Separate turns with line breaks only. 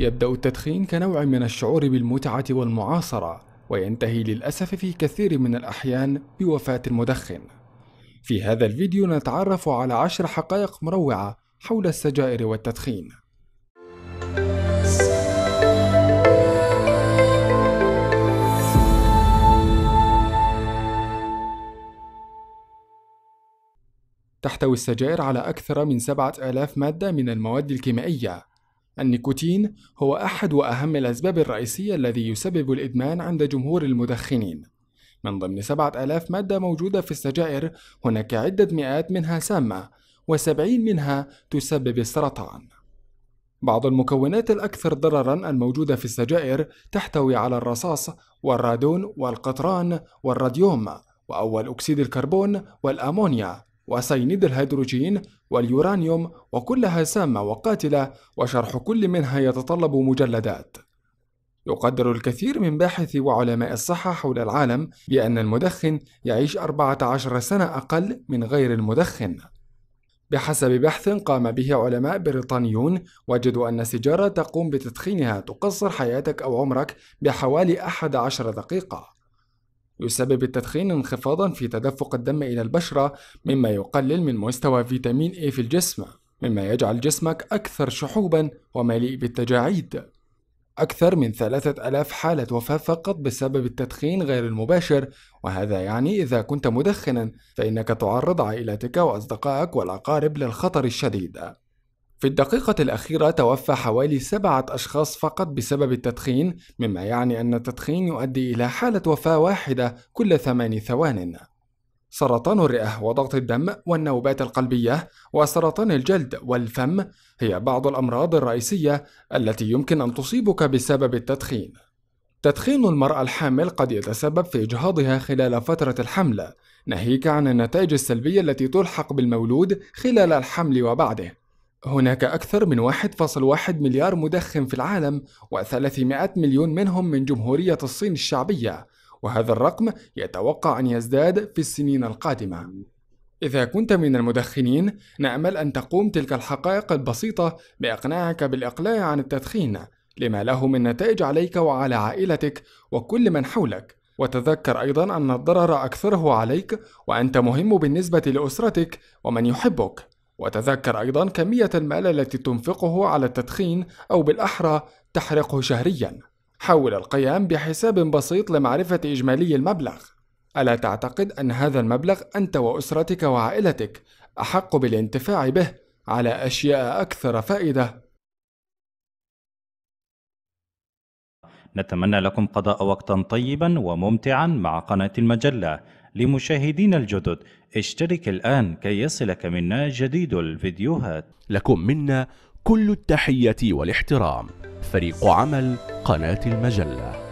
يبدأ التدخين كنوع من الشعور بالمتعة والمعاصرة وينتهي للأسف في كثير من الأحيان بوفاة المدخن في هذا الفيديو نتعرف على عشر حقائق مروعة حول السجائر والتدخين تحتوي السجائر على أكثر من 7000 مادة من المواد الكيميائية النيكوتين هو أحد وأهم الأسباب الرئيسية الذي يسبب الإدمان عند جمهور المدخنين من ضمن 7000 مادة موجودة في السجائر هناك عدة مئات منها سامة وسبعين منها تسبب السرطان بعض المكونات الأكثر ضررًا الموجودة في السجائر تحتوي على الرصاص والرادون والقطران والراديوم وأول أكسيد الكربون والأمونيا وسينيد الهيدروجين واليورانيوم وكلها سامة وقاتلة وشرح كل منها يتطلب مجلدات يقدر الكثير من باحثي وعلماء الصحة حول العالم بأن المدخن يعيش 14 سنة أقل من غير المدخن بحسب بحث قام به علماء بريطانيون وجدوا أن السيجارة تقوم بتدخينها تقصر حياتك أو عمرك بحوالي 11 دقيقة يسبب التدخين انخفاضا في تدفق الدم إلى البشرة مما يقلل من مستوى فيتامين A في الجسم مما يجعل جسمك أكثر شحوبا ومليء بالتجاعيد أكثر من ثلاثة ألاف حالة وفاة فقط بسبب التدخين غير المباشر وهذا يعني إذا كنت مدخنا فإنك تعرض عائلتك وأصدقائك والأقارب للخطر الشديد في الدقيقة الأخيرة توفى حوالي سبعة أشخاص فقط بسبب التدخين، مما يعني أن التدخين يؤدي إلى حالة وفاة واحدة كل ثمان ثوان. سرطان الرئة وضغط الدم والنوبات القلبية وسرطان الجلد والفم هي بعض الأمراض الرئيسية التي يمكن أن تصيبك بسبب التدخين. تدخين المرأة الحامل قد يتسبب في إجهاضها خلال فترة الحمل، ناهيك عن النتائج السلبية التي تلحق بالمولود خلال الحمل وبعده. هناك أكثر من 1.1 مليار مدخن في العالم و300 مليون منهم من جمهورية الصين الشعبية وهذا الرقم يتوقع أن يزداد في السنين القادمة إذا كنت من المدخنين نأمل أن تقوم تلك الحقائق البسيطة بإقناعك بالإقلاع عن التدخين لما له من نتائج عليك وعلى عائلتك وكل من حولك وتذكر أيضا أن الضرر أكثره عليك وأنت مهم بالنسبة لأسرتك ومن يحبك وتذكر أيضا كمية المال التي تنفقه على التدخين أو بالأحرى تحرقه شهريا حاول القيام بحساب بسيط لمعرفة إجمالي المبلغ ألا تعتقد أن هذا المبلغ أنت وأسرتك وعائلتك أحق بالانتفاع به على أشياء أكثر فائدة نتمنى لكم قضاء وقتا طيبا وممتعا مع قناة المجلة لمشاهدينا الجدد اشترك الآن كي يصلك منا جديد الفيديوهات لكم منا كل التحية والاحترام فريق عمل قناة المجلة